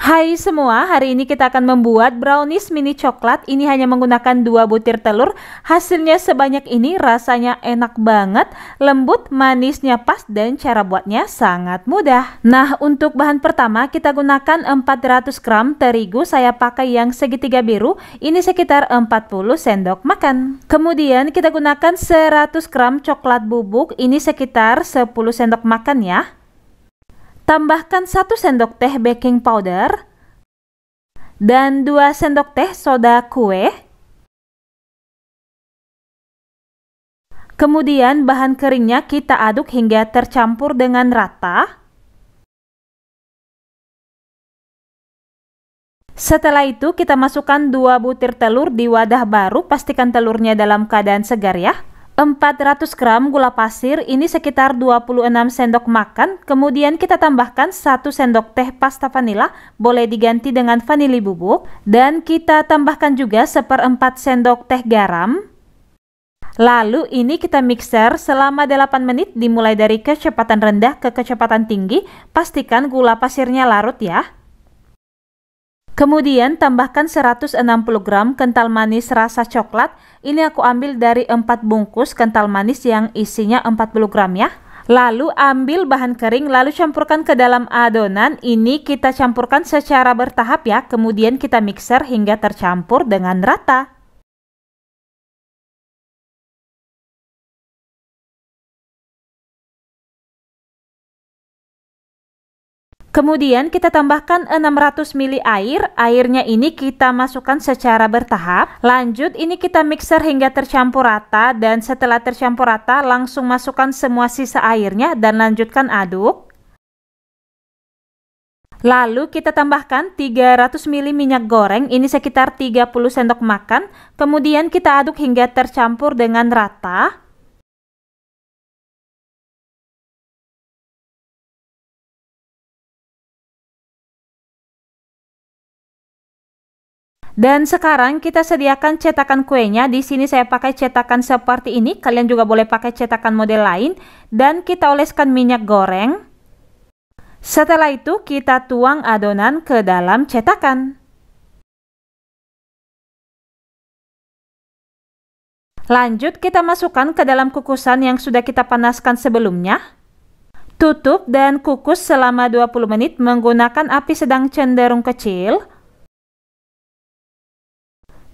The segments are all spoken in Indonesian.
Hai semua, hari ini kita akan membuat brownies mini coklat. Ini hanya menggunakan dua butir telur. Hasilnya sebanyak ini, rasanya enak banget, lembut, manisnya pas dan cara buatnya sangat mudah. Nah, untuk bahan pertama kita gunakan 400 gram terigu. Saya pakai yang segitiga biru. Ini sekitar 40 sendok makan. Kemudian kita gunakan 100 gram coklat bubuk. Ini sekitar 10 sendok makan ya. Tambahkan 1 sendok teh baking powder dan 2 sendok teh soda kue. Kemudian bahan keringnya kita aduk hingga tercampur dengan rata. Setelah itu kita masukkan 2 butir telur di wadah baru, pastikan telurnya dalam keadaan segar ya. 400 gram gula pasir ini sekitar 26 sendok makan, kemudian kita tambahkan 1 sendok teh pasta vanila, boleh diganti dengan vanili bubuk, dan kita tambahkan juga seperempat sendok teh garam. Lalu ini kita mixer selama 8 menit dimulai dari kecepatan rendah ke kecepatan tinggi, pastikan gula pasirnya larut ya. Kemudian tambahkan 160 gram kental manis rasa coklat. Ini aku ambil dari 4 bungkus kental manis yang isinya 40 gram ya. Lalu ambil bahan kering lalu campurkan ke dalam adonan. Ini kita campurkan secara bertahap ya. Kemudian kita mixer hingga tercampur dengan rata. Kemudian kita tambahkan 600 ml air. Airnya ini kita masukkan secara bertahap. Lanjut ini kita mixer hingga tercampur rata dan setelah tercampur rata langsung masukkan semua sisa airnya dan lanjutkan aduk. Lalu kita tambahkan 300 ml minyak goreng, ini sekitar 30 sendok makan. Kemudian kita aduk hingga tercampur dengan rata. Dan sekarang kita sediakan cetakan kuenya. Di sini saya pakai cetakan seperti ini. Kalian juga boleh pakai cetakan model lain. Dan kita oleskan minyak goreng. Setelah itu kita tuang adonan ke dalam cetakan. Lanjut kita masukkan ke dalam kukusan yang sudah kita panaskan sebelumnya. Tutup dan kukus selama 20 menit menggunakan api sedang cenderung kecil.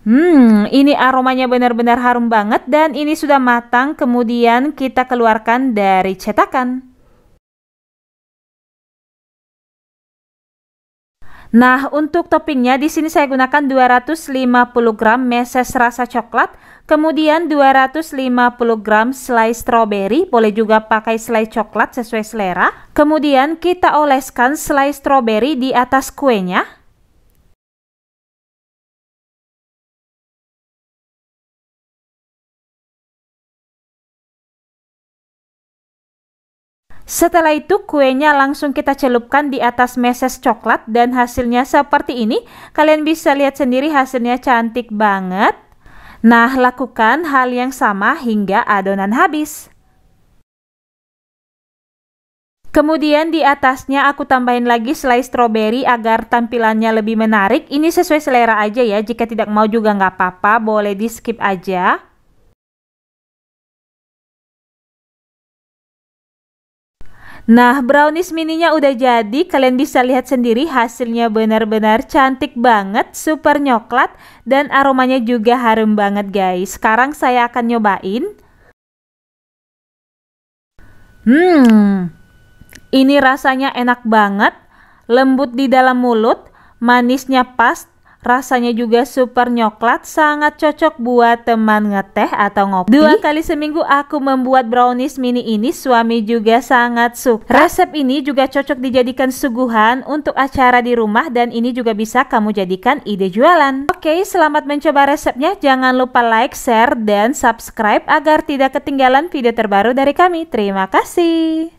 Hmm, ini aromanya benar-benar harum banget dan ini sudah matang kemudian kita keluarkan dari cetakan. Nah, untuk toppingnya di sini saya gunakan 250 gram meses rasa coklat, kemudian 250 gram selai stroberi, boleh juga pakai selai coklat sesuai selera. Kemudian kita oleskan selai stroberi di atas kuenya. Setelah itu kuenya langsung kita celupkan di atas meses coklat dan hasilnya seperti ini. Kalian bisa lihat sendiri hasilnya cantik banget. Nah, lakukan hal yang sama hingga adonan habis. Kemudian di atasnya aku tambahin lagi slice strawberry agar tampilannya lebih menarik. Ini sesuai selera aja ya, jika tidak mau juga nggak apa-apa, boleh di skip aja. Nah, brownies mininya udah jadi. Kalian bisa lihat sendiri hasilnya benar-benar cantik banget, super nyoklat dan aromanya juga harum banget, guys. Sekarang saya akan nyobain. Hmm. Ini rasanya enak banget, lembut di dalam mulut, manisnya pas, Rasanya juga super nyoklat, sangat cocok buat teman ngeteh atau ngopi. Dua kali seminggu aku membuat brownies mini ini, suami juga sangat suka. Resep ini juga cocok dijadikan suguhan untuk acara di rumah dan ini juga bisa kamu jadikan ide jualan. Oke, selamat mencoba resepnya. Jangan lupa like, share, dan subscribe agar tidak ketinggalan video terbaru dari kami. Terima kasih.